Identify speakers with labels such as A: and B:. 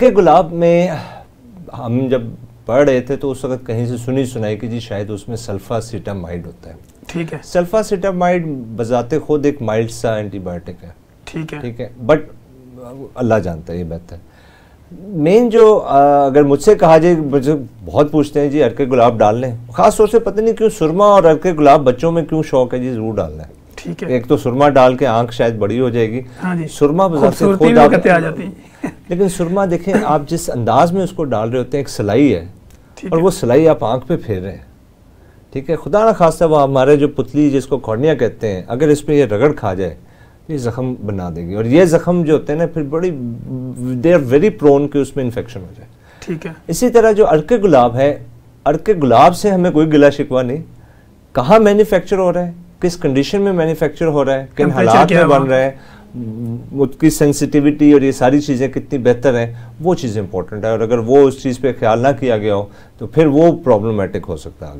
A: के गुलाब में हम जब पढ़ रहे थे तो उस वक्त कहीं से सुनी सुनाई कि जी शायद उसमें सल्फासीटामाइड होता है ठीक है सल्फासीटामाइड बजाते खुद एक माइल्ड सा एंटीबायोटिक है ठीक है ठीक है बट अल्लाह जानता है ये बेहतर मेन जो आ, अगर मुझसे कहा जाए मुझे बहुत पूछते हैं जी अरके गुलाब डाल लें खास तौर से पता नहीं क्यों सुरमा और अरके गुलाब बच्चों में क्यों शौक है जी जरूर डालना है ठीक है एक तो सुरमा डाल के आंख शायद बड़ी हो जाएगी हाँ जी सुरमा बजाते खुद जाती लेकिन सुरमा देखें आप जिस अंदाज में उसको डाल रहे होते हैं एक सिलाई है और वो सिलाई आप आंख पे फेर रहे हैं ठीक है खुदा ना खासा वो हमारे जो पुतली जिसको खोड़ियाँ कहते हैं अगर इस पर यह रगड़ खा जाए तो ये जख्म बना देगी और ये जख्म जो होते हैं ना फिर बड़ी दे आर वेरी प्रोन के उसमें इन्फेक्शन हो जाए ठीक है इसी तरह जो अड़के गुलाब है अड़के गुलाब से हमें कोई गिला शिकवा नहीं कहाँ मैन्युफैक्चर हो रहा है किस कंडीशन में मैन्युफैक्चर हो रहा है किन हालात में बन रहा है उसकी सेंसिटिविटी और ये सारी चीज़ें कितनी बेहतर हैं वो चीज़ इंपॉर्टेंट है और अगर वो उस चीज़ पे ख्याल ना किया गया हो तो फिर वो प्रॉब्लमेटिक हो सकता है आगे